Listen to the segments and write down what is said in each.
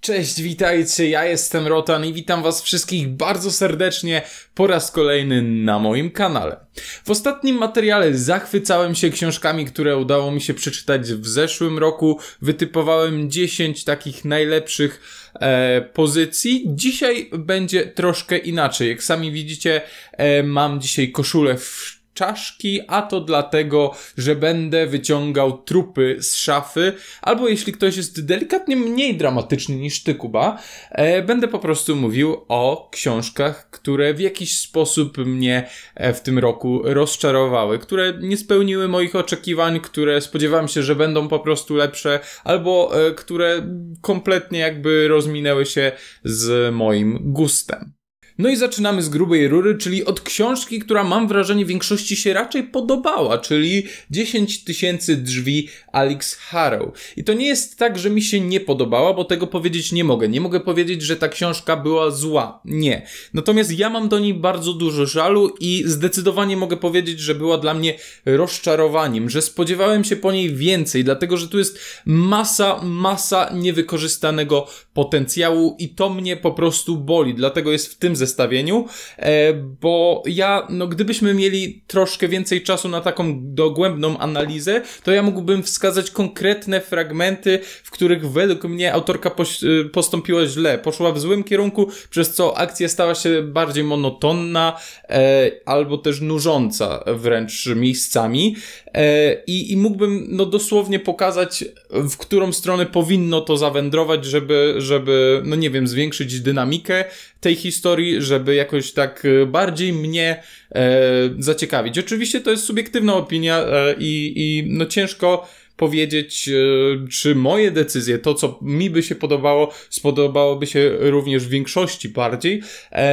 Cześć, witajcie, ja jestem Rotan i witam was wszystkich bardzo serdecznie po raz kolejny na moim kanale. W ostatnim materiale zachwycałem się książkami, które udało mi się przeczytać w zeszłym roku. Wytypowałem 10 takich najlepszych e, pozycji. Dzisiaj będzie troszkę inaczej. Jak sami widzicie, e, mam dzisiaj koszulę w czaszki, a to dlatego, że będę wyciągał trupy z szafy, albo jeśli ktoś jest delikatnie mniej dramatyczny niż ty, Kuba, e, będę po prostu mówił o książkach, które w jakiś sposób mnie e, w tym roku rozczarowały, które nie spełniły moich oczekiwań, które spodziewałem się, że będą po prostu lepsze, albo e, które kompletnie jakby rozminęły się z moim gustem. No i zaczynamy z grubej rury, czyli od książki, która mam wrażenie większości się raczej podobała, czyli 10 tysięcy drzwi Alex Harrow. I to nie jest tak, że mi się nie podobała, bo tego powiedzieć nie mogę. Nie mogę powiedzieć, że ta książka była zła. Nie. Natomiast ja mam do niej bardzo dużo żalu i zdecydowanie mogę powiedzieć, że była dla mnie rozczarowaniem, że spodziewałem się po niej więcej, dlatego że tu jest masa, masa niewykorzystanego potencjału i to mnie po prostu boli. Dlatego jest w tym zestawie zestawieniu, e, bo ja, no gdybyśmy mieli troszkę więcej czasu na taką dogłębną analizę, to ja mógłbym wskazać konkretne fragmenty, w których według mnie autorka e, postąpiła źle, poszła w złym kierunku, przez co akcja stała się bardziej monotonna e, albo też nużąca wręcz miejscami. E, I, I mógłbym no, dosłownie pokazać, w którą stronę powinno to zawędrować, żeby, żeby, no nie wiem, zwiększyć dynamikę tej historii, żeby jakoś tak e, bardziej mnie E, zaciekawić. Oczywiście to jest subiektywna opinia e, i, i no ciężko powiedzieć, e, czy moje decyzje, to co mi by się podobało, spodobałoby się również większości bardziej.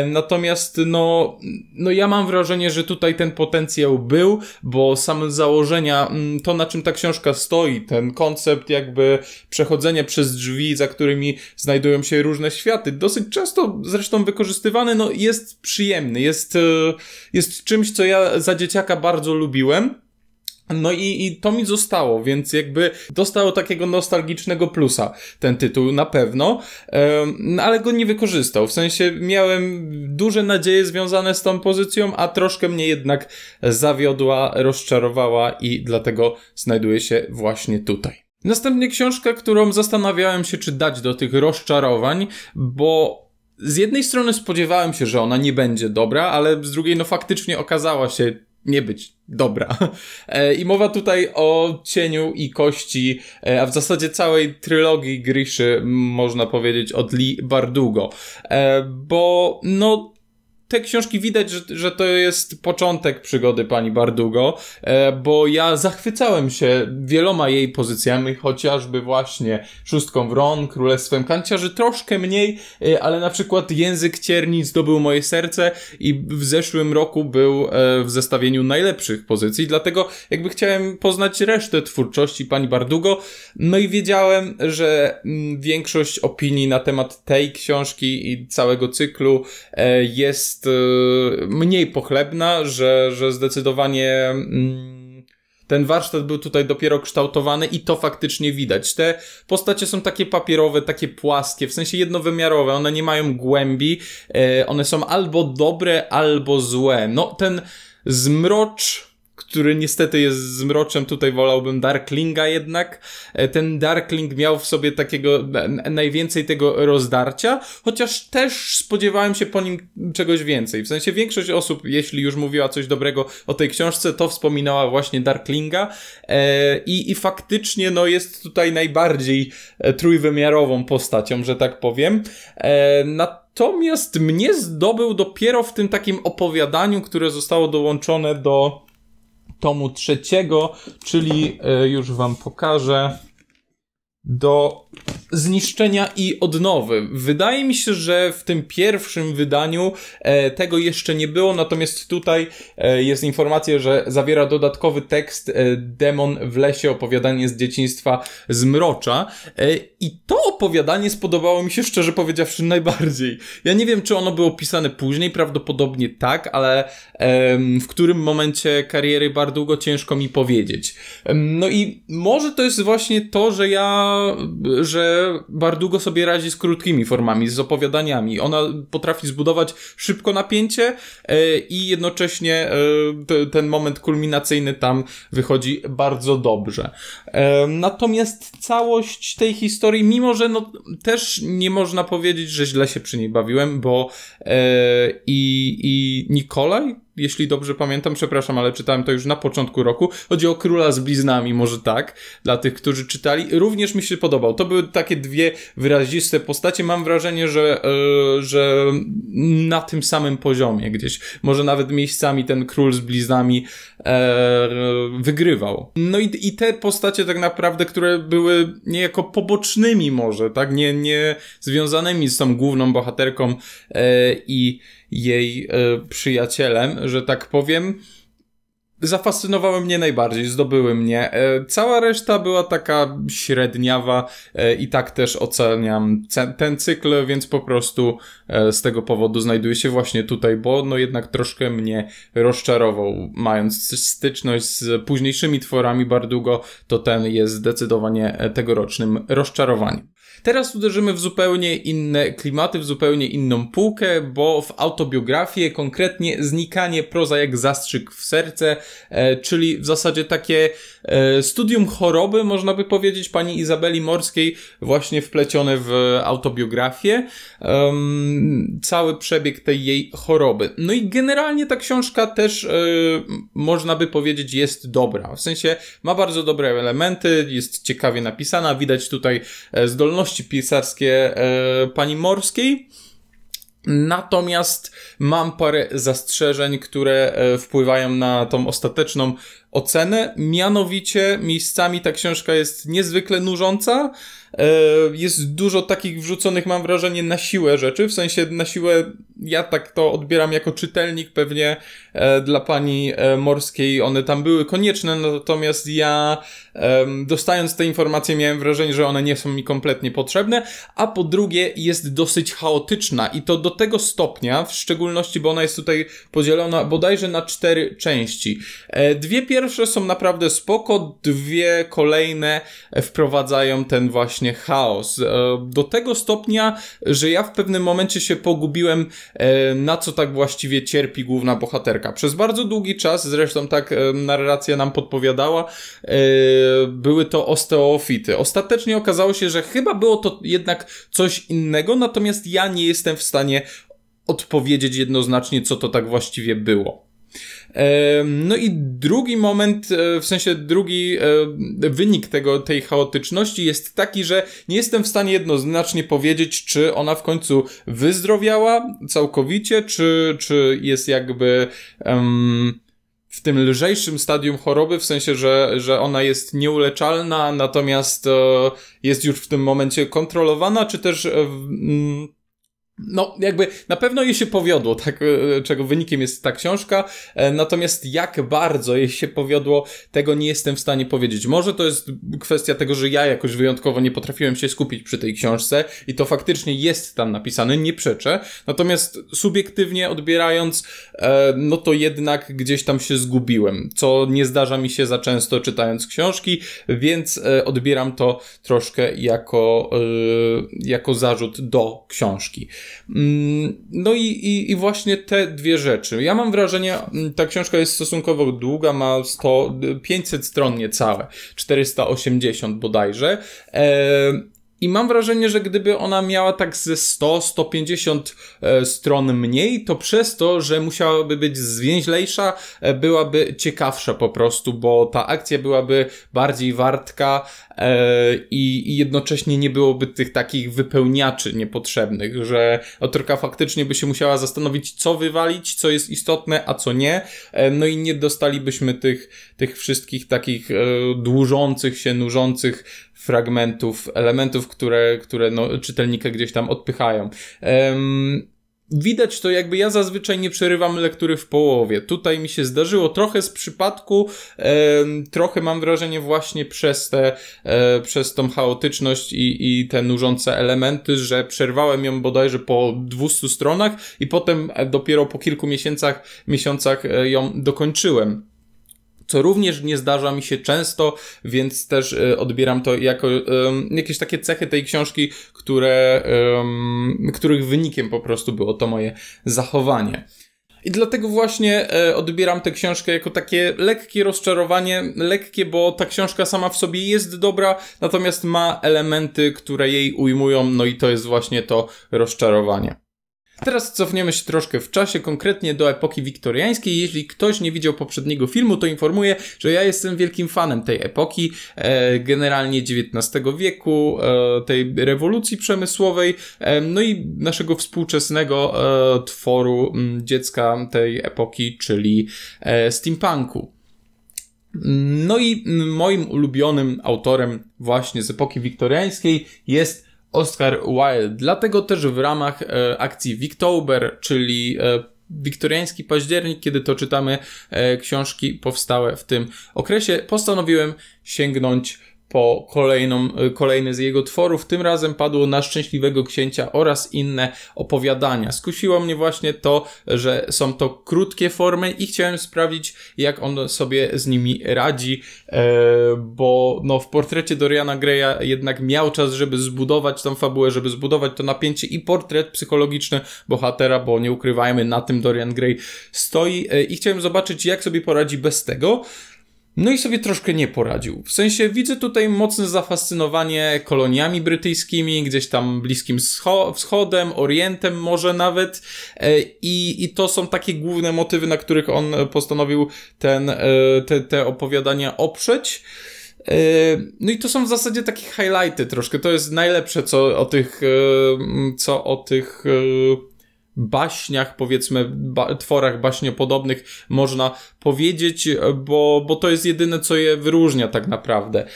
Natomiast, no, no ja mam wrażenie, że tutaj ten potencjał był, bo same założenia, mm, to na czym ta książka stoi, ten koncept jakby przechodzenia przez drzwi, za którymi znajdują się różne światy, dosyć często zresztą wykorzystywany, no jest przyjemny, jest, jest jest czymś, co ja za dzieciaka bardzo lubiłem. No i, i to mi zostało, więc jakby dostało takiego nostalgicznego plusa ten tytuł na pewno, um, ale go nie wykorzystał. W sensie miałem duże nadzieje związane z tą pozycją, a troszkę mnie jednak zawiodła, rozczarowała i dlatego znajduje się właśnie tutaj. Następnie książka, którą zastanawiałem się, czy dać do tych rozczarowań, bo z jednej strony spodziewałem się, że ona nie będzie dobra, ale z drugiej, no faktycznie okazała się nie być dobra. E, I mowa tutaj o cieniu i kości, e, a w zasadzie całej trylogii Griszy, można powiedzieć, od Lee Bardugo. E, bo, no, te książki widać, że, że to jest początek przygody pani Bardugo, e, bo ja zachwycałem się wieloma jej pozycjami, chociażby właśnie Szóstką Wron, Królestwem Kanciarzy, troszkę mniej, e, ale na przykład Język Cierni zdobył moje serce i w zeszłym roku był e, w zestawieniu najlepszych pozycji, dlatego jakby chciałem poznać resztę twórczości pani Bardugo, no i wiedziałem, że mm, większość opinii na temat tej książki i całego cyklu jest jest y, mniej pochlebna, że, że zdecydowanie mm, ten warsztat był tutaj dopiero kształtowany i to faktycznie widać. Te postacie są takie papierowe, takie płaskie, w sensie jednowymiarowe, one nie mają głębi, e, one są albo dobre, albo złe. No ten zmrocz który niestety jest zmroczem, tutaj wolałbym Darklinga jednak. E, ten Darkling miał w sobie takiego najwięcej tego rozdarcia, chociaż też spodziewałem się po nim czegoś więcej. W sensie większość osób, jeśli już mówiła coś dobrego o tej książce, to wspominała właśnie Darklinga e, i, i faktycznie no, jest tutaj najbardziej e, trójwymiarową postacią, że tak powiem. Na Natomiast mnie zdobył dopiero w tym takim opowiadaniu, które zostało dołączone do tomu trzeciego, czyli e, już wam pokażę do zniszczenia i odnowy. Wydaje mi się, że w tym pierwszym wydaniu e, tego jeszcze nie było, natomiast tutaj e, jest informacja, że zawiera dodatkowy tekst e, Demon w lesie, opowiadanie z dzieciństwa Zmrocza. E, I to opowiadanie spodobało mi się, szczerze powiedziawszy, najbardziej. Ja nie wiem, czy ono było pisane później, prawdopodobnie tak, ale w którym momencie kariery Bardugo ciężko mi powiedzieć. no i może to jest właśnie to, że ja, że Bardugo sobie radzi z krótkimi formami, z opowiadaniami. Ona potrafi zbudować szybko napięcie e, i jednocześnie e, ten moment kulminacyjny tam wychodzi bardzo dobrze. E, natomiast całość tej historii, mimo że no, też nie można powiedzieć, że źle się przy niej bawiłem, bo i, i Nikolaj jeśli dobrze pamiętam, przepraszam, ale czytałem to już na początku roku. Chodzi o Króla z Bliznami, może tak, dla tych, którzy czytali. Również mi się podobał. To były takie dwie wyraziste postacie. Mam wrażenie, że, yy, że na tym samym poziomie gdzieś. Może nawet miejscami ten Król z Bliznami yy, wygrywał. No i, i te postacie tak naprawdę, które były niejako pobocznymi może, tak, nie, nie związanymi z tą główną bohaterką yy, i jej e, przyjacielem, że tak powiem, zafascynowały mnie najbardziej, zdobyły mnie. E, cała reszta była taka średniawa e, i tak też oceniam ten cykl, więc po prostu z tego powodu znajduję się właśnie tutaj, bo no jednak troszkę mnie rozczarował. Mając styczność z późniejszymi tworami Bardugo, to ten jest zdecydowanie tegorocznym rozczarowaniem. Teraz uderzymy w zupełnie inne klimaty, w zupełnie inną półkę, bo w autobiografię konkretnie znikanie proza jak zastrzyk w serce, e, czyli w zasadzie takie e, studium choroby, można by powiedzieć, pani Izabeli Morskiej, właśnie wplecione w autobiografię, cały przebieg tej jej choroby. No i generalnie ta książka też, e, można by powiedzieć, jest dobra. W sensie ma bardzo dobre elementy, jest ciekawie napisana, widać tutaj zdolności zdolności pisarskie e, pani Morskiej. Natomiast mam parę zastrzeżeń, które e, wpływają na tą ostateczną ocenę. Mianowicie, miejscami ta książka jest niezwykle nużąca. E, jest dużo takich wrzuconych, mam wrażenie, na siłę rzeczy, w sensie na siłę ja tak to odbieram jako czytelnik pewnie e, dla pani e, Morskiej one tam były konieczne, natomiast ja dostając te informacje miałem wrażenie, że one nie są mi kompletnie potrzebne, a po drugie jest dosyć chaotyczna i to do tego stopnia, w szczególności, bo ona jest tutaj podzielona bodajże na cztery części. E, dwie pierwsze są naprawdę spoko, dwie kolejne wprowadzają ten właśnie chaos. do tego stopnia, że ja w pewnym momencie się pogubiłem E, na co tak właściwie cierpi główna bohaterka. Przez bardzo długi czas, zresztą tak e, narracja nam podpowiadała, e, były to osteofity. Ostatecznie okazało się, że chyba było to jednak coś innego, natomiast ja nie jestem w stanie odpowiedzieć jednoznacznie, co to tak właściwie było. No i drugi moment, e, w sensie drugi e, wynik tego, tej chaotyczności jest taki, że nie jestem w stanie jednoznacznie powiedzieć, czy ona w końcu wyzdrowiała całkowicie, czy, czy jest jakby. Um, w tym lżejszym stadium choroby, w sensie, że, że ona jest nieuleczalna, natomiast e, jest już w tym momencie kontrolowana, czy też no, jakby na pewno jej się powiodło, tak, e, czego wynikiem jest ta książka. E, natomiast jak bardzo jej się powiodło, tego nie jestem w stanie powiedzieć. Może to jest kwestia tego, że ja jakoś wyjątkowo nie potrafiłem się skupić przy tej książce i to faktycznie jest tam napisane, nie przeczę. Natomiast subiektywnie odbierając, e, no to jednak gdzieś tam się zgubiłem, co nie zdarza mi się za często czytając książki, więc odbieram to troszkę jako, jako zarzut do książki. Mm, no i, i, i właśnie te dwie rzeczy. Ja mam wrażenie, mm, ta książka jest stosunkowo długa, ma 100, 500 stron niecałe, 480 bodajże. E, i mam wrażenie, że gdyby ona miała tak ze 100-150 e, stron mniej, to przez to, że musiałaby być zwięźlejsza, e, byłaby ciekawsza po prostu, bo ta akcja byłaby bardziej wartka e, i, i jednocześnie nie byłoby tych takich wypełniaczy niepotrzebnych, że autorka faktycznie by się musiała zastanowić, co wywalić, co jest istotne, a co nie. no i nie dostalibyśmy tych, tych wszystkich takich dłużących się, nużących fragmentów, elementów, które, które no, czytelnika gdzieś tam odpychają. Um, Widać to, jakby ja zazwyczaj nie przerywam lektury w połowie. Tutaj mi się zdarzyło trochę z przypadku, e, trochę mam wrażenie właśnie przez tę, e, przez tą chaotyczność i, i te nużące elementy, że przerwałem ją bodajże po 200 stronach i potem e, dopiero po kilku miesiącach, miesiącach ją dokończyłem co również nie zdarza mi się często, więc też e, odbieram to jako um, jakieś takie cechy tej książki, które, um, których wynikiem po prostu było to moje zachowanie. I dlatego właśnie e, odbieram tę książkę jako takie lekkie rozczarowanie, lekkie, bo ta książka sama w sobie jest dobra, natomiast ma elementy, które jej ujmują, no i to jest właśnie to rozczarowanie. Teraz cofniemy się troszkę w czasie, konkretnie do epoki wiktoriańskiej. Jeśli ktoś nie widział poprzedniego filmu, to informuję, że ja jestem wielkim fanem tej epoki, e, generalnie XIX wieku, e, tej rewolucji przemysłowej, e, no i naszego współczesnego tworu dziecka tej epoki, czyli steampunku. No i moim ulubionym autorem właśnie z epoki wiktoriańskiej jest Oscar Wilde. Dlatego też w ramach e, akcji Wiktober, czyli e, wiktoriański październik, kiedy to czytamy e, książki powstałe w tym okresie, postanowiłem sięgnąć po kolejną, y, kolejny z jego tworów. Tym razem padło na Szczęśliwego Księcia oraz inne opowiadania. Skusiło mnie właśnie to, że są to krótkie formy i chciałem sprawdzić, jak on sobie z nimi radzi, e, bo no, w portrecie Doriana Greya jednak miał czas, żeby zbudować tą fabułę, żeby zbudować to napięcie i portret psychologiczny bohatera, bo nie ukrywajmy, na tym Dorian Gray stoi e, i chciałem zobaczyć, jak sobie poradzi bez tego. No i sobie troszkę nie poradził. W sensie widzę tutaj mocne zafascynowanie koloniami brytyjskimi, gdzieś tam bliskim wschodem, orientem może nawet e, i, i to są takie główne motywy, na których on postanowił ten, e, te, te opowiadania oprzeć. E, no i to są w zasadzie takie highlighty troszkę. To jest najlepsze, co o tych, co o tych baśniach, powiedzmy, ba tworach baśniopodobnych można powiedzieć, e, bo, bo to jest jedyne, co je wyróżnia tak naprawdę.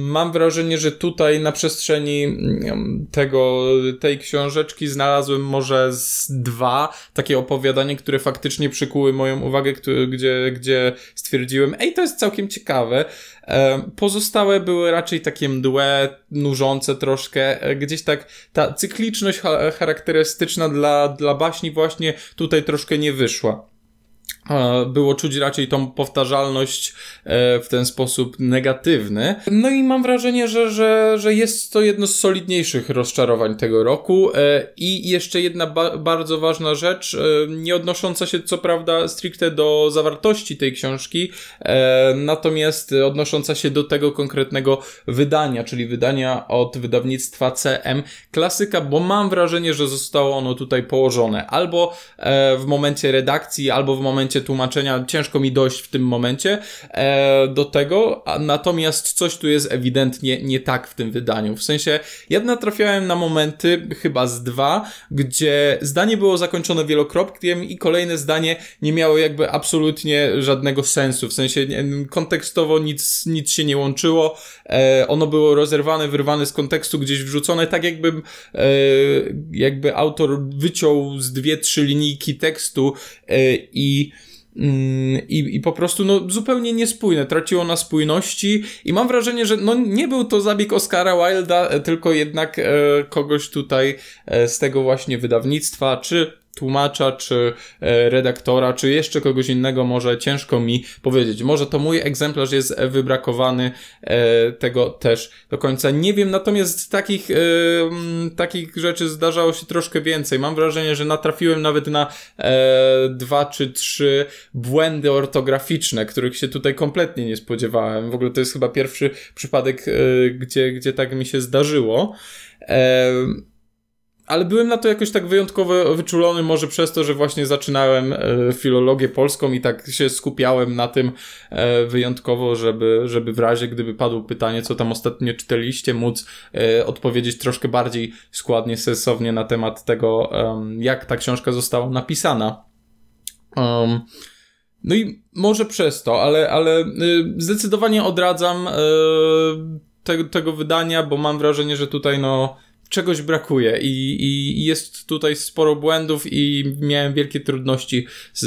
Mam wrażenie, że tutaj na przestrzeni mm, tego, tej książeczki znalazłem może z dwa takie opowiadania, które faktycznie przykuły moją uwagę, gdzie, gdzie stwierdziłem, ej, to jest całkiem ciekawe. Pozostałe były raczej takie mdłe, nużące troszkę, e, gdzieś tak ta cykliczność charakterystyczna dla, dla baśni właśnie tutaj troszkę nie wyszła było czuć raczej tą powtarzalność e, w ten sposób negatywny. No i mam wrażenie, że, że, że jest to jedno z solidniejszych rozczarowań tego roku. E, I jeszcze jedna ba bardzo ważna rzecz, e, nie odnosząca się co prawda stricte do zawartości tej książki, natomiast odnosząca się do tego konkretnego wydania, czyli wydania od wydawnictwa CM Klasyka, bo mam wrażenie, że zostało ono tutaj położone albo w momencie redakcji, albo w momencie tłumaczenia ciężko mi dojść w tym momencie e, do tego, a, natomiast coś tu jest ewidentnie nie tak w tym wydaniu. W sensie, ja natrafiałem na momenty, chyba z dwa, gdzie zdanie było zakończone wielokropkiem i kolejne zdanie nie miało jakby absolutnie żadnego sensu, w sensie kontekstowo nic, nic się nie łączyło, e, ono było rozerwane, wyrwane z kontekstu, gdzieś wrzucone, tak jakby, e, jakby autor wyciął z dwie, trzy linijki tekstu e, i Mm, I, I po prostu no, zupełnie niespójne, traciło na spójności i mam wrażenie, że no, nie był to zabieg Oscara Wilda, e, tylko jednak e, kogoś tutaj e, z tego właśnie wydawnictwa, czy tłumacza, czy e, redaktora, czy jeszcze kogoś innego, może ciężko mi powiedzieć. Może to mój egzemplarz jest wybrakowany, e, tego też do końca nie wiem, natomiast takich, e, takich rzeczy zdarzało się troszkę więcej. Mam wrażenie, że natrafiłem nawet na dwa czy trzy błędy ortograficzne, których się tutaj kompletnie nie spodziewałem. W ogóle to jest chyba pierwszy przypadek, gdzie, gdzie tak mi się zdarzyło ale byłem na to jakoś tak wyjątkowo wyczulony, może przez to, że właśnie zaczynałem e, filologię polską i tak się skupiałem na tym e, wyjątkowo, żeby, żeby w razie, gdyby padło pytanie, co tam ostatnio czytaliście, móc e, odpowiedzieć troszkę bardziej składnie, sensownie na temat tego, jak ta książka została napisana. Um, no i może przez to, ale, ale y, zdecydowanie odradzam te, tego wydania, bo mam wrażenie, że tutaj no czegoś brakuje i, i, jest tutaj sporo błędów i miałem wielkie trudności z,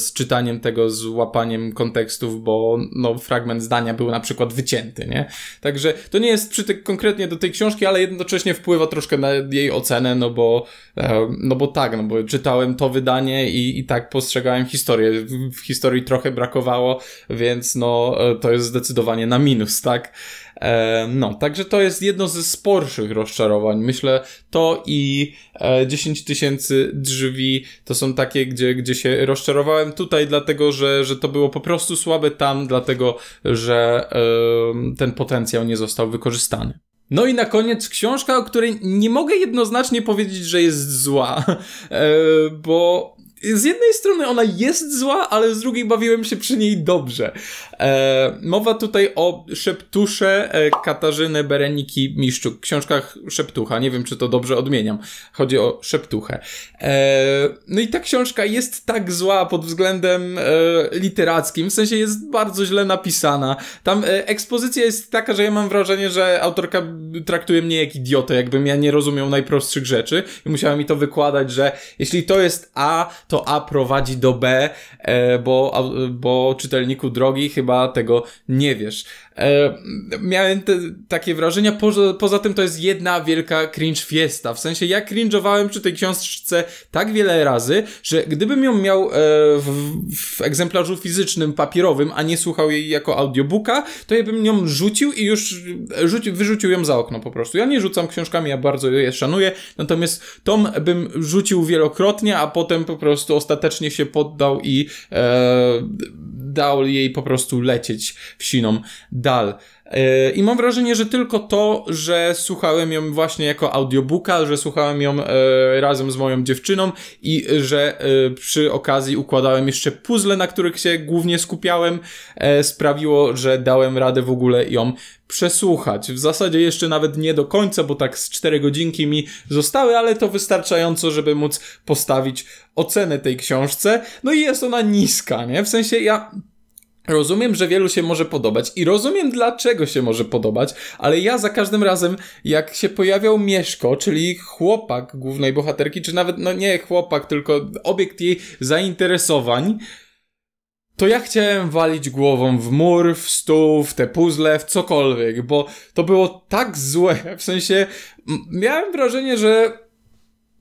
z czytaniem tego, z łapaniem kontekstów, bo no, fragment zdania był na przykład wycięty, nie? Także to nie jest przytyk konkretnie do tej książki, ale jednocześnie wpływa troszkę na jej ocenę, no bo, e, no bo tak, no bo czytałem to wydanie i, i tak postrzegałem historię. W historii trochę brakowało, więc no e, to jest zdecydowanie na minus, tak? E, no, także to jest jedno ze sporszych rozczarowań. Myślę, to i e, 10 tysięcy drzwi to są takie, gdzie, gdzie się rozczarowałem tutaj, dlatego że, że to było po prostu słabe tam, dlatego że ten potencjał nie został wykorzystany. No i na koniec książka, o której nie mogę jednoznacznie powiedzieć, że jest zła, e, bo z jednej strony ona jest zła, ale z drugiej bawiłem się przy niej dobrze. E, mowa tutaj o Szeptusze e, Katarzyny Bereniki Miszczuk, książkach Szeptucha. Nie wiem, czy to dobrze odmieniam. Chodzi o Szeptuchę. E, no i ta książka jest tak zła pod względem e, literackim, w sensie jest bardzo źle napisana. Tam e, ekspozycja jest taka, że ja mam wrażenie, że autorka traktuje mnie jak idiotę, jakbym ja nie rozumiał najprostszych rzeczy i musiała mi to wykładać, że jeśli to jest A, to to A prowadzi do B, e, bo, bo czytelniku drogi chyba tego nie wiesz. E, miałem te, takie wrażenia, poza, poza tym to jest jedna wielka cringe fiesta, w sensie ja cringe'owałem przy tej książce tak wiele razy, że gdybym ją miał e, w, w, egzemplarzu fizycznym, papierowym, a nie słuchał jej jako audiobooka, to ja bym ją rzucił i już e, rzuci, wyrzucił ją za okno po prostu. Ja nie rzucam książkami, ja bardzo je szanuję, natomiast tom bym rzucił wielokrotnie, a potem po prostu ostatecznie się poddał i e, dał jej po prostu lecieć w siną dal. E, I mam wrażenie, że tylko to, że słuchałem ją właśnie jako audiobooka, że słuchałem ją e, razem z moją dziewczyną i że e, przy okazji układałem jeszcze puzzle, na których się głównie skupiałem, sprawiło, że dałem radę w ogóle ją przesłuchać. W zasadzie jeszcze nawet nie do końca, bo tak z 4 godzinki mi zostały, ale to wystarczająco, żeby móc postawić ocenę tej książce. No i jest ona niska, nie? W sensie ja Rozumiem, że wielu się może podobać i rozumiem dlaczego się może podobać, ale ja za każdym razem, jak się pojawiał Mieszko, czyli chłopak głównej bohaterki, czy nawet, no nie chłopak, tylko obiekt jej zainteresowań, to ja chciałem walić głową w mur, w stół, w te puzzle, w cokolwiek, bo to było tak złe, w sensie miałem wrażenie, że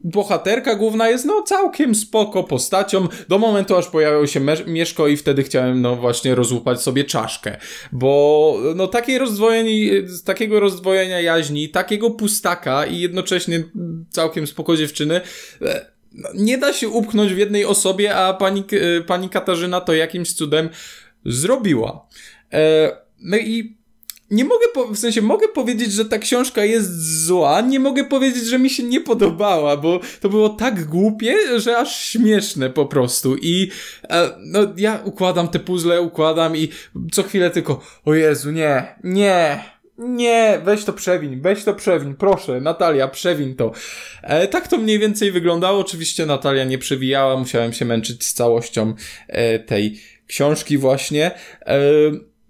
bohaterka główna jest no całkiem spoko postacią do momentu aż pojawiał się Mieszko i wtedy chciałem no właśnie rozłupać sobie czaszkę, bo no takiej rozdwojeni, takiego rozdwojenia jaźni, takiego pustaka i jednocześnie całkiem spoko dziewczyny e, no, nie da się upchnąć w jednej osobie, a pani, e, pani Katarzyna to jakimś cudem zrobiła. E, no i nie mogę, po, w sensie mogę powiedzieć, że ta książka jest zła, nie mogę powiedzieć, że mi się nie podobała, bo to było tak głupie, że aż śmieszne po prostu i e, no ja układam te puzzle, układam i co chwilę tylko, o Jezu, nie, nie, nie, weź to przewiń, weź to przewiń, proszę, Natalia, przewiń to. E, tak to mniej więcej wyglądało, oczywiście Natalia nie przewijała, musiałem się męczyć z całością e, tej książki właśnie. E,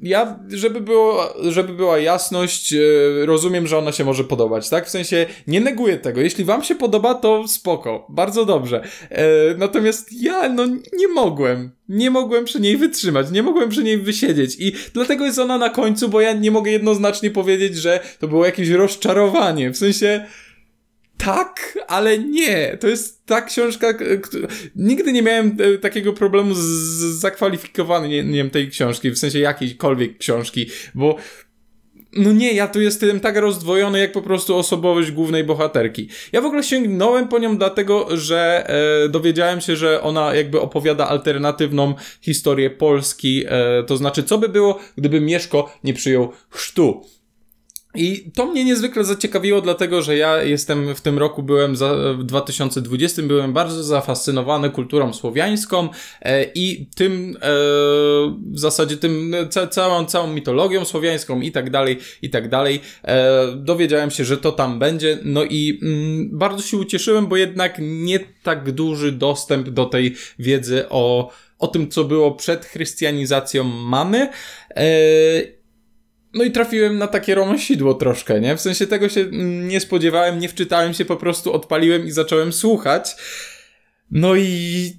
ja, żeby, było, żeby była jasność, e, rozumiem, że ona się może podobać, tak? W sensie nie neguję tego. Jeśli wam się podoba, to spoko, bardzo dobrze. E, natomiast ja, no, nie mogłem. Nie mogłem przy niej wytrzymać, nie mogłem przy niej wysiedzieć i dlatego jest ona na końcu, bo ja nie mogę jednoznacznie powiedzieć, że to było jakieś rozczarowanie. W sensie, tak, ale nie. To jest ta książka, która... nigdy nie miałem e, takiego problemu z zakwalifikowaniem tej książki, w sensie jakiejkolwiek książki, bo no nie, ja tu jestem tak rozdwojony jak po prostu osobowość głównej bohaterki. Ja w ogóle sięgnąłem po nią dlatego, że e, dowiedziałem się, że ona jakby opowiada alternatywną historię Polski, e, to znaczy co by było, gdyby Mieszko nie przyjął chrztu. I to mnie niezwykle zaciekawiło, dlatego że ja jestem w tym roku byłem za, w 2020 byłem bardzo zafascynowany kulturą słowiańską e, i tym e, w zasadzie tym e, ca, całą, całą mitologią słowiańską i tak dalej, i tak dalej. E, dowiedziałem się, że to tam będzie, no i mm, bardzo się ucieszyłem, bo jednak nie tak duży dostęp do tej wiedzy o, o tym, co było przed chrystianizacją mamy. E, no i trafiłem na takie romansidło troszkę, nie? W sensie tego się mm, nie spodziewałem, nie wczytałem się, po prostu odpaliłem i zacząłem słuchać. No i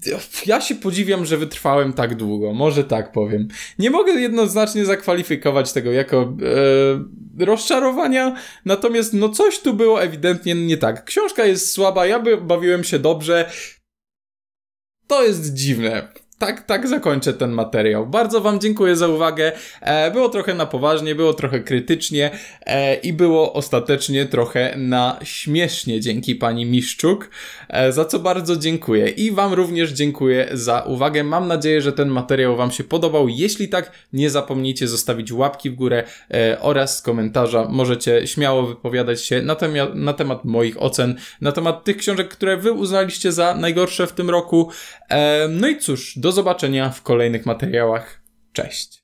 ja się podziwiam, że wytrwałem tak długo, może tak powiem. Nie mogę jednoznacznie zakwalifikować tego jako e, rozczarowania, natomiast no coś tu było ewidentnie nie tak. Książka jest słaba, ja bawiłem się dobrze. To jest dziwne tak, tak zakończę ten materiał. Bardzo Wam dziękuję za uwagę. E, było trochę na poważnie, było trochę krytycznie e, i było ostatecznie trochę na śmiesznie dzięki Pani Miszczuk, e, za co bardzo dziękuję. I Wam również dziękuję za uwagę. Mam nadzieję, że ten materiał Wam się podobał. Jeśli tak, nie zapomnijcie zostawić łapki w górę e, oraz komentarza. Możecie śmiało wypowiadać się na, na temat moich ocen, na temat tych książek, które Wy uznaliście za najgorsze w tym roku. E, no i cóż, do zobaczenia w kolejnych materiałach. Cześć.